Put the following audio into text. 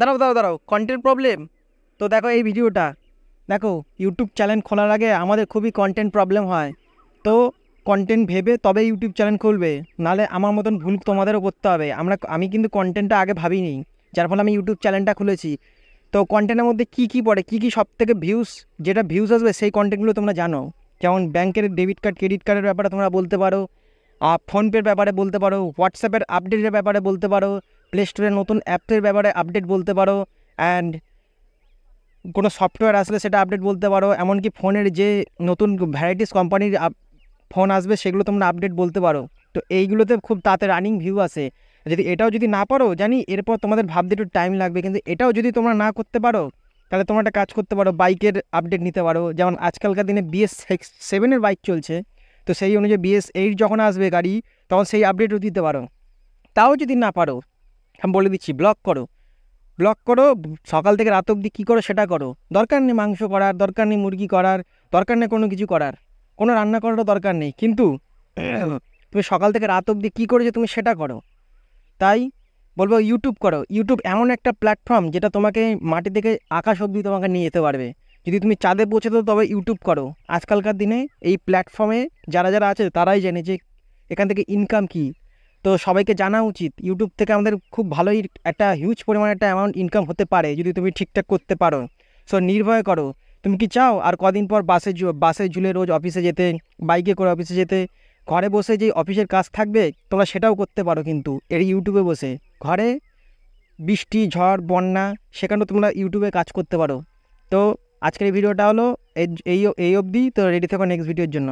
দাঁড়াও দাঁড়াও দাঁড়াও কন্টেন্ট প্রবলেম তো দেখো এই ভিডিওটা দেখো ইউটিউব চ্যানেল খোলার আগে আমাদের খুবই কন্টেন্ট প্রবলেম হয় তো কন্টেন্ট ভেবে তবে ইউটিউব চ্যানেল খুলবে নালে আমার মতন ভুল তোমাদেরও করতে হবে আমরা আমি কিন্তু কন্টেন্টটা আগে ভাবিনি যার ফলে আমি ইউটিউব চ্যানেলটা খুলেছি তো কন্টেন্টের মধ্যে কি কি পড়ে কি কি সব থেকে ভিউস যেটা ভিউজ আসবে সেই কন্টেন্টগুলো তোমরা জানো যেমন ব্যাংকের ডেবিট কার্ড ক্রেডিট কার্ডের ব্যাপারে তোমরা বলতে পারো ফোনপের ব্যাপারে বলতে পারো হোয়াটসঅ্যাপের আপডেটের ব্যাপারে বলতে পারো প্লে স্টোরে নতুন অ্যাপের ব্যাপারে আপডেট বলতে পারো অ্যান্ড কোনো সফটওয়্যার আসলে সেটা আপডেট বলতে পারো এমনকি ফোনের যে নতুন ভ্যারাইটিস কোম্পানির ফোন আসবে সেগুলো তোমরা আপডেট বলতে পারো তো এইগুলোতে খুব তাতে রানিং ভিউ আসে যদি এটাও যদি না পারো জানি এরপর তোমাদের ভাবতে একটু টাইম লাগবে কিন্তু এটাও যদি তোমরা না করতে পারো তাহলে তোমরা একটা কাজ করতে পারো বাইকের আপডেট নিতে পারো যেমন আজকালকার দিনে বিএস সেভেনের বাইক চলছে তো সেই অনুযায়ী বিএস এইট যখন আসবে গাড়ি তখন সেই আপডেটও দিতে পারো তাও যদি না পারো আমি বলে দিচ্ছি ব্লক করো ব্লক করো সকাল থেকে রাত অবধি কী করো সেটা করো দরকার নেই মাংস করার দরকার নেই মুরগি করার দরকার নেই কোনো কিছু করার কোনো রান্না করারও দরকার নেই কিন্তু তুমি সকাল থেকে রাত অবধি কী করেছো তুমি সেটা করো তাই বলবো ইউটিউব করো ইউটিউব এমন একটা প্ল্যাটফর্ম যেটা তোমাকে মাটি থেকে আকাশ অবধি তোমাকে নিয়ে যেতে পারবে যদি তুমি চাঁদে পৌঁছে দাও তবে ইউটিউব করো আজকালকার দিনে এই প্ল্যাটফর্মে যারা যারা আছে তারাই জানে যে এখান থেকে ইনকাম কী তো সবাইকে জানা উচিত ইউটিউব থেকে আমাদের খুব ভালোই একটা হিউজ পরিমাণে একটা অ্যামাউন্ট ইনকাম হতে পারে যদি তুমি ঠিকঠাক করতে পারো সো নির্ভয় করো তুমি কি চাও আর কদিন পর বাসে বাসে ঝুলে রোজ অফিসে যেতে বাইকে করে অফিসে যেতে ঘরে বসে যে অফিসের কাজ থাকবে তোমরা সেটাও করতে পারো কিন্তু এর ইউটিউবে বসে ঘরে বৃষ্টি ঝড় বন্যা সেখানেও তোমরা ইউটিউবে কাজ করতে পারো তো আজকের ভিডিওটা হলো এই এই অবধি তো রেডি থাকো নেক্সট ভিডিওর জন্য